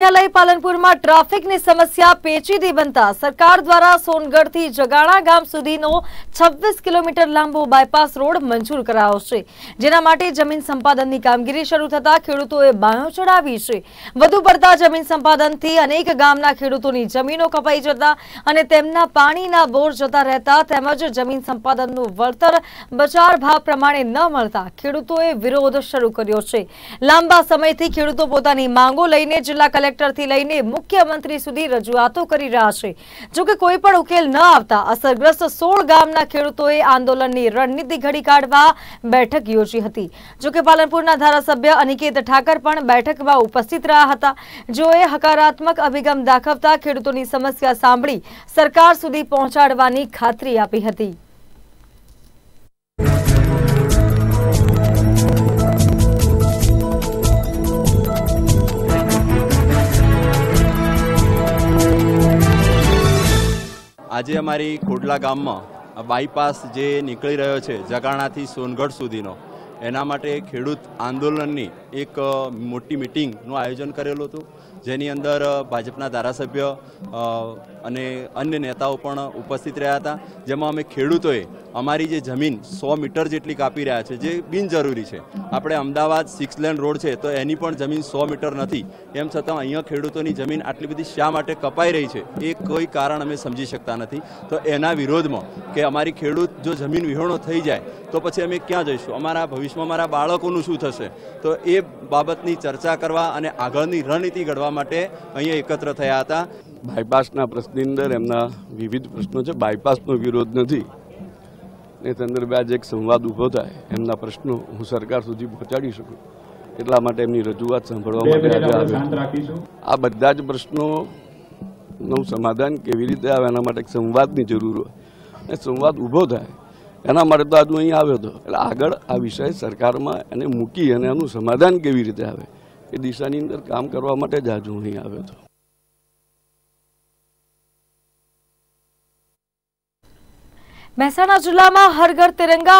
ટ્રાફિકની સમસ્યા પેચીદી બનતા સરકાર દ્વારા સોનગઢથી જગાણા ગામ સુધીનો છવ્વીસ કિલોમીટર લાંબો બાયપાસ રોડ મંજૂર કરાયો જેના માટે જમીન સંપાદનની કામગીરી શરૂ થતાં ખેડૂતોએ બાયો ચડાવી વધુ પડતા જમીન સંપાદનથી અનેક ગામના ખેડૂતોની જમીનો કપાઈ જતા અને તેમના પાણીના બોર જતા રહેતા તેમજ જમીન સંપાદનનું વળતર બજાર ભાવ પ્રમાણે ન મળતા ખેડૂતોએ વિરોધ શરૂ કર્યો છે લાંબા સમયથી ખેડૂતો પોતાની માંગો લઈને જિલ્લા કલેક્ટર કલેક્ટરથી લઈને મુખ્યમંત્રી સુધી રજૂઆતો કરી રહ્યા છે જોકે કોઈ પણ ઉકેલ ન આવતા અસરગ્રસ્ત સોળ ગામના ખેડૂતોએ આંદોલનની રણનીતિ ઘડી કાઢવા બેઠક યોજી હતી જોકે પાલનપુરના ધારાસભ્ય અનિકેત ઠાકર પણ બેઠકમાં ઉપસ્થિત રહ્યા હતા જેઓએ હકારાત્મક અભિગમ દાખવતા ખેડૂતોની સમસ્યા સાંભળી સરકાર સુધી પહોંચાડવાની ખાતરી આપી હતી આજે અમારી ખોડલા ગામમાં બાયપાસ જે નીકળી રહ્યો છે જગાણાથી સોનગઢ સુધીનો એના માટે ખેડૂત આંદોલનની એક મોટી મિટિંગનું આયોજન કરેલું હતું જેની અંદર ભાજપના ધારાસભ્ય અને અન્ય નેતાઓ પણ ઉપસ્થિત રહ્યા હતા જેમાં અમે ખેડૂતોએ અમારી જે જમીન સો મીટર જેટલી કાપી રહ્યા છે જે બિનજરૂરી છે આપણે અમદાવાદ સિક્સ લેન રોડ છે તો એની પણ જમીન સો મીટર નથી એમ છતાં અહીંયા ખેડૂતોની જમીન આટલી બધી શા માટે કપાઈ રહી છે એ કોઈ કારણ અમે સમજી શકતા નથી તો એના વિરોધમાં કે અમારી ખેડૂત જો જમીન વિહોણો થઈ જાય તો પછી અમે ક્યાં જઈશું અમારા ભવિષ્ય ભવિષ્યમાં મારા બાળકોનું શું થશે તો એ બાબતની ચર્ચા કરવા અને આગળની રણનીતિ ઘડવા માટે અહીંયા એકત્ર થયા હતા બાયપાસના પ્રશ્નની અંદર એમના વિવિધ પ્રશ્નો છે બાયપાસનો વિરોધ નથી એ સંદર્ભે આજે એક સંવાદ ઊભો થાય એમના પ્રશ્નો હું સરકાર સુધી પહોંચાડી શકું એટલા માટે એમની રજૂઆત સાંભળવા માટે આ બધા જ પ્રશ્નોનું સમાધાન કેવી રીતે આવે એના માટે એક સંવાદની જરૂર હોય અને સંવાદ ઊભો થાય એના માટે તો આજ અહીં આવ્યો હતો એટલે આગળ આ વિષય સરકારમાં એને મૂકી અને એનું સમાધાન કેવી રીતે આવે એ દિશાની અંદર કામ કરવા માટે જ આજ અહીં આવ્યો હતો મહેસાણા જિલ્લામાં હરઘર ઘર તિરંગા